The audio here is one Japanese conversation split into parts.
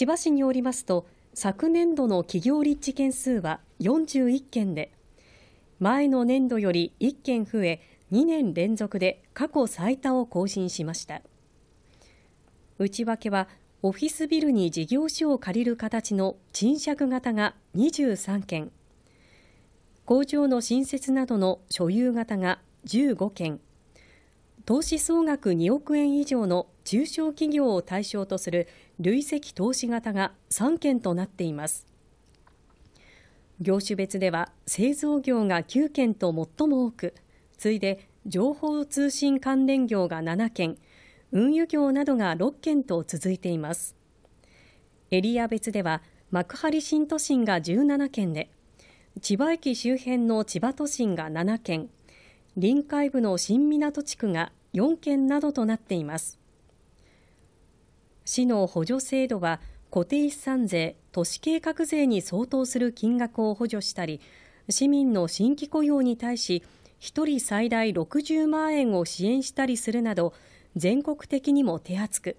千葉市によりますと、昨年度の企業立地件数は41件で、前の年度より1件増え、2年連続で過去最多を更新しました。内訳は、オフィスビルに事業所を借りる形の賃借型が23件、工場の新設などの所有型が15件、投資総額2億円以上の中小企業を対象とする累積投資型が3件となっています業種別では製造業が9件と最も多く次いで情報通信関連業が7件運輸業などが6件と続いていますエリア別では幕張新都心が17件で千葉駅周辺の千葉都心が7件臨海部の新港地区が4件などとなっています市の補助制度は固定資産税都市計画税に相当する金額を補助したり市民の新規雇用に対し1人最大60万円を支援したりするなど全国的にも手厚く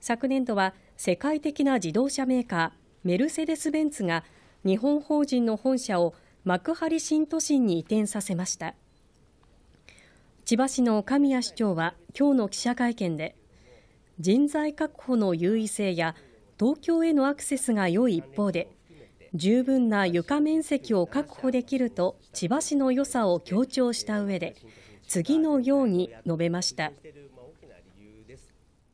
昨年度は世界的な自動車メーカーメルセデス・ベンツが日本法人の本社を幕張新都心に移転させました。千葉市の神谷市長は今日の記者会見で、人材確保の優位性や東京へのアクセスが良い一方で、十分な床面積を確保できると千葉市の良さを強調した上で、次のように述べました。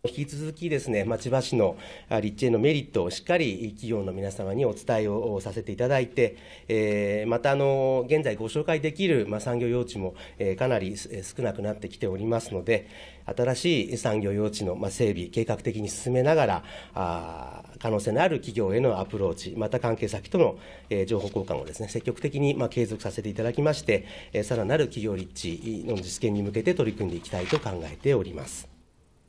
引き続きですね、ま千葉市の立地へのメリットをしっかり企業の皆様にお伝えをさせていただいて、えまたあの現在ご紹介できる、ま産業用地も、えかなり少なくなってきておりますので、新しい産業用地の、ま整備、計画的に進めながらあ、可能性のある企業へのアプローチ、また関係先との、え情報交換をですね積極的に、ま継続させていただきまして、えさらなる企業立地の実現に向けて取り組んでいきたいと考えております。